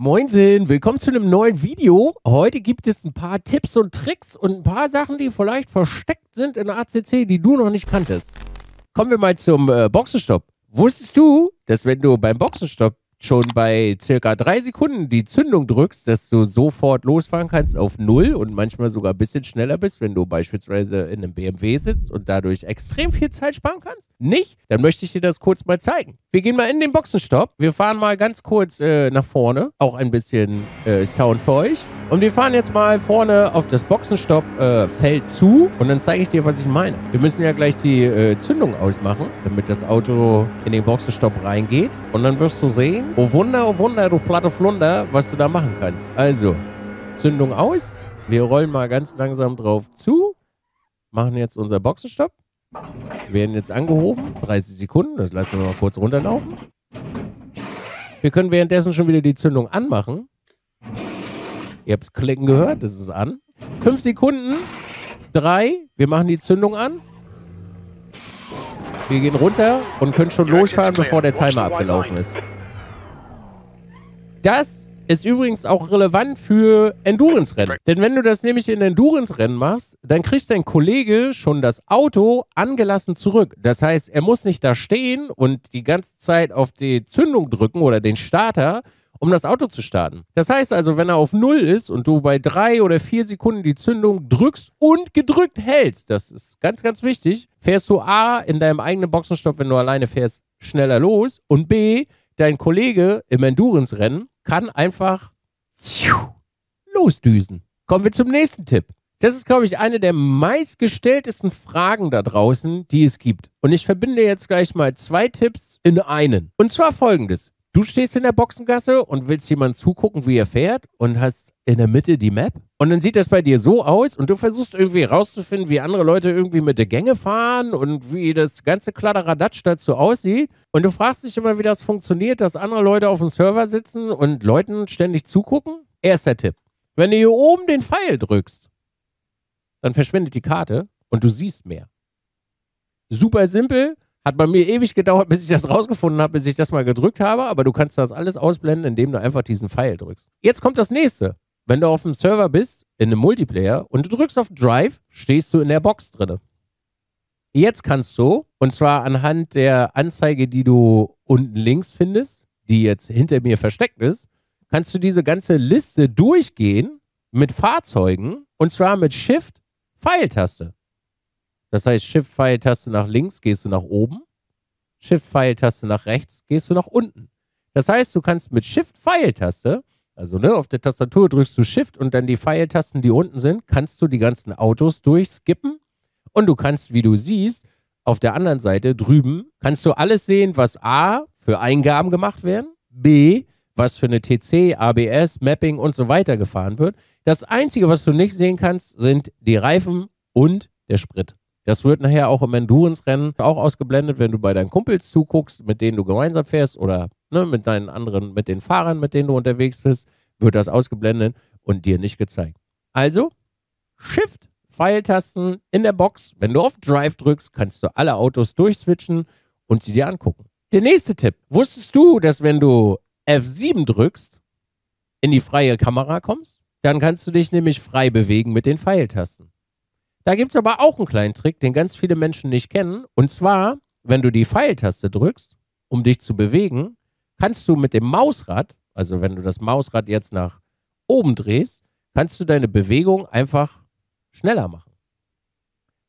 Moinsen, willkommen zu einem neuen Video. Heute gibt es ein paar Tipps und Tricks und ein paar Sachen, die vielleicht versteckt sind in ACC, die du noch nicht kanntest. Kommen wir mal zum äh, Boxenstopp. Wusstest du, dass wenn du beim Boxenstopp schon bei circa drei Sekunden die Zündung drückst, dass du sofort losfahren kannst auf Null und manchmal sogar ein bisschen schneller bist, wenn du beispielsweise in einem BMW sitzt und dadurch extrem viel Zeit sparen kannst? Nicht? Dann möchte ich dir das kurz mal zeigen. Wir gehen mal in den Boxenstopp. Wir fahren mal ganz kurz äh, nach vorne. Auch ein bisschen äh, Sound für euch. Und wir fahren jetzt mal vorne auf das Boxenstoppfeld äh, zu und dann zeige ich dir, was ich meine. Wir müssen ja gleich die äh, Zündung ausmachen, damit das Auto in den Boxenstopp reingeht. Und dann wirst du sehen, oh Wunder, oh Wunder, du platte Flunder, was du da machen kannst. Also, Zündung aus. Wir rollen mal ganz langsam drauf zu. Machen jetzt unser Boxenstopp. Werden jetzt angehoben. 30 Sekunden. Das lassen wir mal kurz runterlaufen. Wir können währenddessen schon wieder die Zündung anmachen. Ihr habt Klicken gehört, es ist an. Fünf Sekunden. Drei. Wir machen die Zündung an. Wir gehen runter und können schon losfahren, bevor der Timer abgelaufen ist. Das ist übrigens auch relevant für Endurance-Rennen. Denn wenn du das nämlich in Endurance-Rennen machst, dann kriegt dein Kollege schon das Auto angelassen zurück. Das heißt, er muss nicht da stehen und die ganze Zeit auf die Zündung drücken oder den Starter um das Auto zu starten. Das heißt also, wenn er auf Null ist und du bei drei oder vier Sekunden die Zündung drückst und gedrückt hältst, das ist ganz, ganz wichtig, fährst du A in deinem eigenen Boxenstopp, wenn du alleine fährst, schneller los und B, dein Kollege im Endurance-Rennen kann einfach losdüsen. Kommen wir zum nächsten Tipp. Das ist, glaube ich, eine der meistgestelltesten Fragen da draußen, die es gibt. Und ich verbinde jetzt gleich mal zwei Tipps in einen. Und zwar folgendes. Du stehst in der Boxengasse und willst jemand zugucken, wie er fährt und hast in der Mitte die Map. Und dann sieht das bei dir so aus und du versuchst irgendwie rauszufinden, wie andere Leute irgendwie mit der Gänge fahren und wie das ganze Kladderadatsch dazu aussieht. Und du fragst dich immer, wie das funktioniert, dass andere Leute auf dem Server sitzen und Leuten ständig zugucken. Erster Tipp. Wenn du hier oben den Pfeil drückst, dann verschwindet die Karte und du siehst mehr. Super simpel, hat bei mir ewig gedauert, bis ich das rausgefunden habe, bis ich das mal gedrückt habe, aber du kannst das alles ausblenden, indem du einfach diesen Pfeil drückst. Jetzt kommt das nächste. Wenn du auf dem Server bist, in einem Multiplayer, und du drückst auf Drive, stehst du in der Box drin. Jetzt kannst du, und zwar anhand der Anzeige, die du unten links findest, die jetzt hinter mir versteckt ist, kannst du diese ganze Liste durchgehen mit Fahrzeugen, und zwar mit Shift-Pfeiltaste. Das heißt, Shift-Pfeiltaste nach links gehst du nach oben, Shift-Pfeiltaste nach rechts gehst du nach unten. Das heißt, du kannst mit Shift-Pfeiltaste, also ne, auf der Tastatur drückst du Shift und dann die Pfeiltasten, die unten sind, kannst du die ganzen Autos durchskippen und du kannst, wie du siehst, auf der anderen Seite drüben, kannst du alles sehen, was A für Eingaben gemacht werden, B, was für eine TC, ABS, Mapping und so weiter gefahren wird. Das Einzige, was du nicht sehen kannst, sind die Reifen und der Sprit. Das wird nachher auch im Endurance-Rennen auch ausgeblendet, wenn du bei deinen Kumpels zuguckst, mit denen du gemeinsam fährst oder ne, mit deinen anderen, mit den Fahrern, mit denen du unterwegs bist, wird das ausgeblendet und dir nicht gezeigt. Also, Shift, Pfeiltasten in der Box. Wenn du auf Drive drückst, kannst du alle Autos durchswitchen und sie dir angucken. Der nächste Tipp. Wusstest du, dass wenn du F7 drückst, in die freie Kamera kommst? Dann kannst du dich nämlich frei bewegen mit den Pfeiltasten. Da gibt es aber auch einen kleinen Trick, den ganz viele Menschen nicht kennen. Und zwar, wenn du die Pfeiltaste drückst, um dich zu bewegen, kannst du mit dem Mausrad, also wenn du das Mausrad jetzt nach oben drehst, kannst du deine Bewegung einfach schneller machen.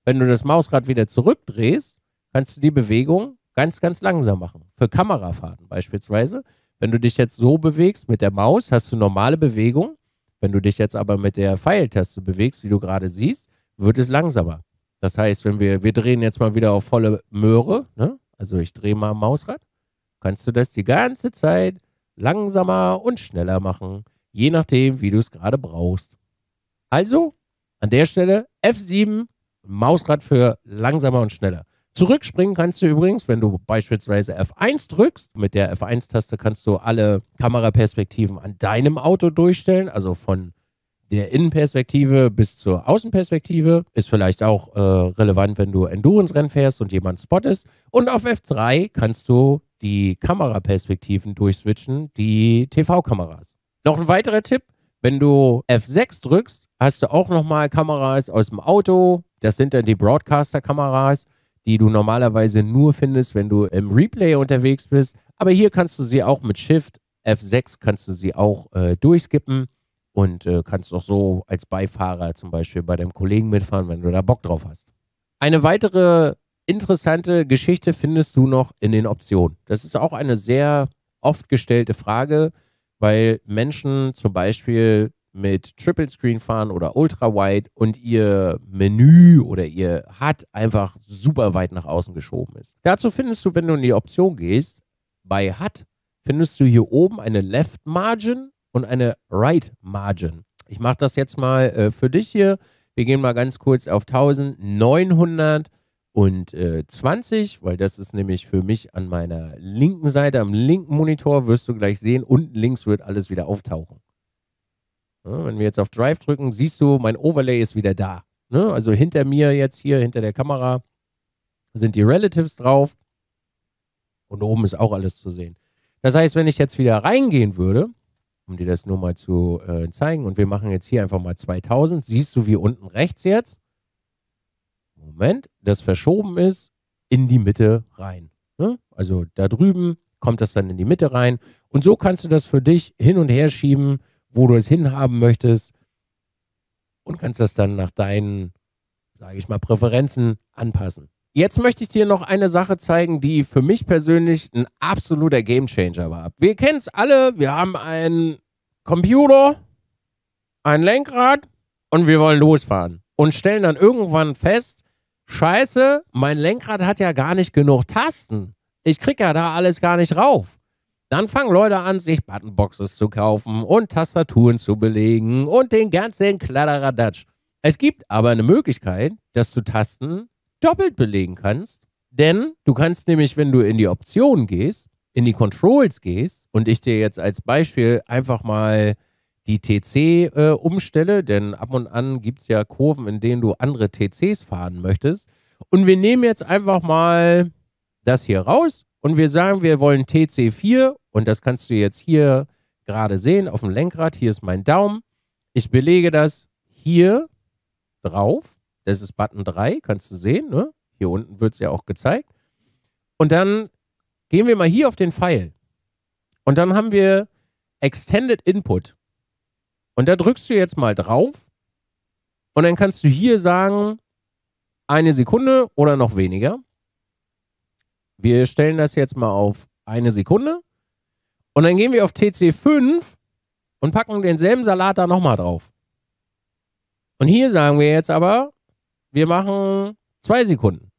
Wenn du das Mausrad wieder zurückdrehst, kannst du die Bewegung ganz, ganz langsam machen. Für Kamerafahrten beispielsweise. Wenn du dich jetzt so bewegst mit der Maus, hast du normale Bewegung. Wenn du dich jetzt aber mit der Pfeiltaste bewegst, wie du gerade siehst, wird es langsamer. Das heißt, wenn wir, wir drehen jetzt mal wieder auf volle Möhre, ne? also ich drehe mal am Mausrad, kannst du das die ganze Zeit langsamer und schneller machen, je nachdem, wie du es gerade brauchst. Also, an der Stelle F7, Mausrad für langsamer und schneller. Zurückspringen kannst du übrigens, wenn du beispielsweise F1 drückst. Mit der F1-Taste kannst du alle Kameraperspektiven an deinem Auto durchstellen, also von der Innenperspektive bis zur Außenperspektive. Ist vielleicht auch äh, relevant, wenn du Endurance-Rennen fährst und jemand spottest. Und auf F3 kannst du die Kameraperspektiven durchswitchen, die TV-Kameras. Noch ein weiterer Tipp, wenn du F6 drückst, hast du auch nochmal Kameras aus dem Auto. Das sind dann die Broadcaster-Kameras, die du normalerweise nur findest, wenn du im Replay unterwegs bist. Aber hier kannst du sie auch mit Shift F6 kannst du sie auch äh, durchskippen und äh, kannst auch so als Beifahrer zum Beispiel bei deinem Kollegen mitfahren, wenn du da Bock drauf hast. Eine weitere interessante Geschichte findest du noch in den Optionen. Das ist auch eine sehr oft gestellte Frage, weil Menschen zum Beispiel mit Triple Screen fahren oder Ultra Wide und ihr Menü oder ihr HUD einfach super weit nach außen geschoben ist. Dazu findest du, wenn du in die Option gehst, bei HUD findest du hier oben eine Left Margin und eine Right Margin. Ich mache das jetzt mal äh, für dich hier. Wir gehen mal ganz kurz auf 1920, weil das ist nämlich für mich an meiner linken Seite, am linken Monitor, wirst du gleich sehen, unten links wird alles wieder auftauchen. Ja, wenn wir jetzt auf Drive drücken, siehst du, mein Overlay ist wieder da. Ne? Also hinter mir jetzt hier, hinter der Kamera, sind die Relatives drauf. Und oben ist auch alles zu sehen. Das heißt, wenn ich jetzt wieder reingehen würde, um dir das nur mal zu äh, zeigen. Und wir machen jetzt hier einfach mal 2000. Siehst du, wie unten rechts jetzt, Moment, das verschoben ist, in die Mitte rein. Ne? Also da drüben kommt das dann in die Mitte rein. Und so kannst du das für dich hin und her schieben, wo du es hinhaben möchtest. Und kannst das dann nach deinen, sage ich mal, Präferenzen anpassen. Jetzt möchte ich dir noch eine Sache zeigen, die für mich persönlich ein absoluter Gamechanger war. Wir kennen es alle, wir haben einen Computer, ein Lenkrad und wir wollen losfahren. Und stellen dann irgendwann fest, scheiße, mein Lenkrad hat ja gar nicht genug Tasten. Ich kriege ja da alles gar nicht rauf. Dann fangen Leute an, sich Buttonboxes zu kaufen und Tastaturen zu belegen und den ganzen Kladderadatsch. Es gibt aber eine Möglichkeit, dass du Tasten doppelt belegen kannst, denn du kannst nämlich, wenn du in die Optionen gehst, in die Controls gehst und ich dir jetzt als Beispiel einfach mal die TC äh, umstelle, denn ab und an gibt es ja Kurven, in denen du andere TCs fahren möchtest. Und wir nehmen jetzt einfach mal das hier raus und wir sagen, wir wollen TC4 und das kannst du jetzt hier gerade sehen auf dem Lenkrad. Hier ist mein Daumen. Ich belege das hier drauf das ist Button 3, kannst du sehen, ne? Hier unten wird es ja auch gezeigt. Und dann gehen wir mal hier auf den Pfeil. Und dann haben wir Extended Input. Und da drückst du jetzt mal drauf. Und dann kannst du hier sagen, eine Sekunde oder noch weniger. Wir stellen das jetzt mal auf eine Sekunde. Und dann gehen wir auf TC5 und packen denselben Salat da nochmal drauf. Und hier sagen wir jetzt aber wir machen zwei Sekunden.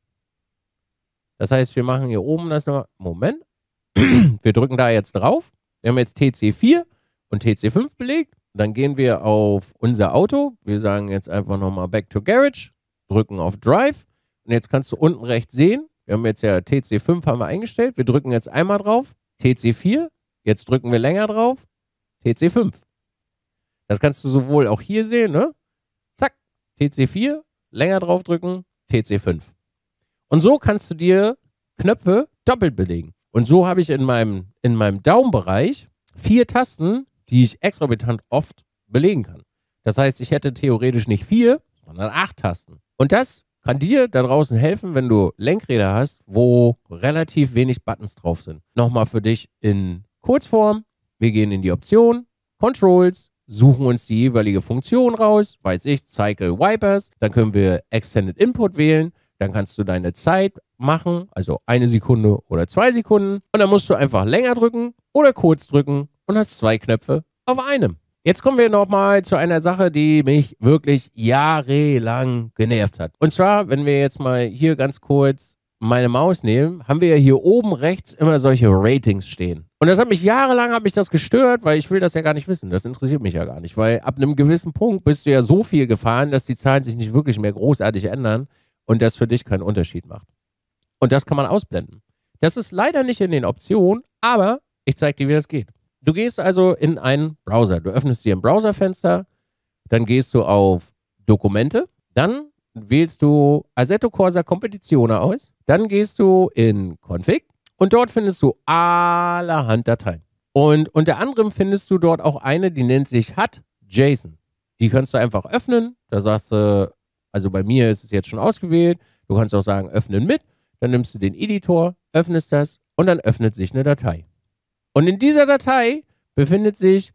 Das heißt, wir machen hier oben das nochmal. Moment. wir drücken da jetzt drauf. Wir haben jetzt TC4 und TC5 belegt. Dann gehen wir auf unser Auto. Wir sagen jetzt einfach nochmal Back to Garage, drücken auf Drive. Und jetzt kannst du unten rechts sehen, wir haben jetzt ja TC5 haben wir eingestellt. Wir drücken jetzt einmal drauf, TC4. Jetzt drücken wir länger drauf, TC5. Das kannst du sowohl auch hier sehen, ne? Zack, TC4 länger draufdrücken, TC5. Und so kannst du dir Knöpfe doppelt belegen. Und so habe ich in meinem, in meinem Daumenbereich vier Tasten, die ich exorbitant oft belegen kann. Das heißt, ich hätte theoretisch nicht vier, sondern acht Tasten. Und das kann dir da draußen helfen, wenn du Lenkräder hast, wo relativ wenig Buttons drauf sind. Nochmal für dich in Kurzform. Wir gehen in die Option, Controls, suchen uns die jeweilige Funktion raus, weiß ich, Cycle Wipers, dann können wir Extended Input wählen, dann kannst du deine Zeit machen, also eine Sekunde oder zwei Sekunden und dann musst du einfach länger drücken oder kurz drücken und hast zwei Knöpfe auf einem. Jetzt kommen wir nochmal zu einer Sache, die mich wirklich jahrelang genervt hat. Und zwar, wenn wir jetzt mal hier ganz kurz meine Maus nehmen, haben wir ja hier oben rechts immer solche Ratings stehen. Und das hat mich jahrelang hat mich das gestört, weil ich will das ja gar nicht wissen. Das interessiert mich ja gar nicht, weil ab einem gewissen Punkt bist du ja so viel gefahren, dass die Zahlen sich nicht wirklich mehr großartig ändern und das für dich keinen Unterschied macht. Und das kann man ausblenden. Das ist leider nicht in den Optionen, aber ich zeige dir, wie das geht. Du gehst also in einen Browser. Du öffnest dir ein Browserfenster, dann gehst du auf Dokumente, dann wählst du Assetto Corsa Competizione aus dann gehst du in Config und dort findest du allerhand Dateien. Und unter anderem findest du dort auch eine, die nennt sich hat.json. Die kannst du einfach öffnen. Da sagst du, also bei mir ist es jetzt schon ausgewählt. Du kannst auch sagen, öffnen mit. Dann nimmst du den Editor, öffnest das und dann öffnet sich eine Datei. Und in dieser Datei befindet sich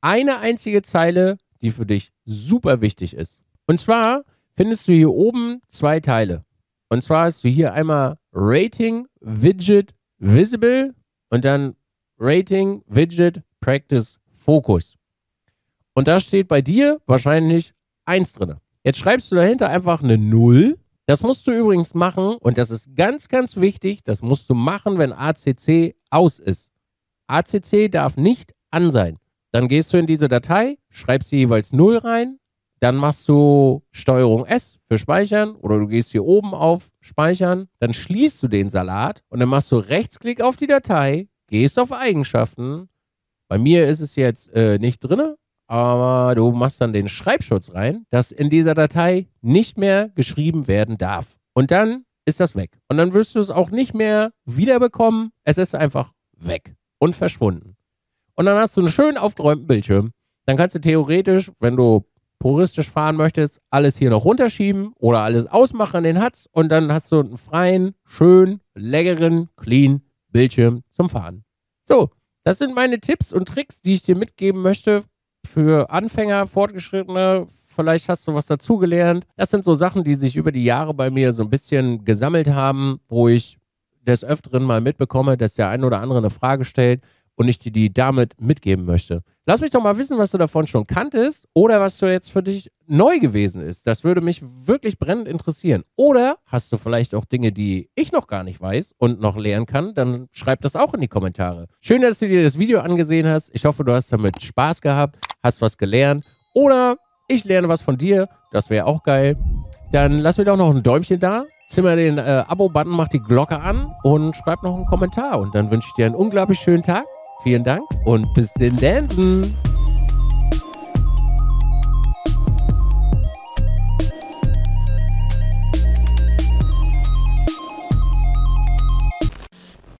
eine einzige Zeile, die für dich super wichtig ist. Und zwar findest du hier oben zwei Teile. Und zwar hast du hier einmal Rating, Widget, Visible und dann Rating, Widget, Practice, Focus. Und da steht bei dir wahrscheinlich 1 drin. Jetzt schreibst du dahinter einfach eine 0. Das musst du übrigens machen und das ist ganz, ganz wichtig. Das musst du machen, wenn ACC aus ist. ACC darf nicht an sein. Dann gehst du in diese Datei, schreibst die jeweils 0 rein, dann machst du Steuerung S für Speichern oder du gehst hier oben auf Speichern, dann schließt du den Salat und dann machst du Rechtsklick auf die Datei, gehst auf Eigenschaften. Bei mir ist es jetzt äh, nicht drin, aber du machst dann den Schreibschutz rein, dass in dieser Datei nicht mehr geschrieben werden darf. Und dann ist das weg. Und dann wirst du es auch nicht mehr wiederbekommen. Es ist einfach weg und verschwunden. Und dann hast du einen schön aufgeräumten Bildschirm. Dann kannst du theoretisch, wenn du puristisch fahren möchtest, alles hier noch runterschieben oder alles ausmachen an den Hatz und dann hast du einen freien, schönen, leckeren, clean Bildschirm zum Fahren. So, das sind meine Tipps und Tricks, die ich dir mitgeben möchte für Anfänger, Fortgeschrittene. Vielleicht hast du was dazugelernt. Das sind so Sachen, die sich über die Jahre bei mir so ein bisschen gesammelt haben, wo ich des Öfteren mal mitbekomme, dass der eine oder andere eine Frage stellt und ich dir die damit mitgeben möchte. Lass mich doch mal wissen, was du davon schon kanntest oder was du jetzt für dich neu gewesen ist. Das würde mich wirklich brennend interessieren. Oder hast du vielleicht auch Dinge, die ich noch gar nicht weiß und noch lernen kann? Dann schreib das auch in die Kommentare. Schön, dass du dir das Video angesehen hast. Ich hoffe, du hast damit Spaß gehabt, hast was gelernt oder ich lerne was von dir. Das wäre auch geil. Dann lass mir doch noch ein Däumchen da. Zimmer den äh, Abo-Button, mach die Glocke an und schreib noch einen Kommentar. Und dann wünsche ich dir einen unglaublich schönen Tag. Vielen Dank und bis den Dansen.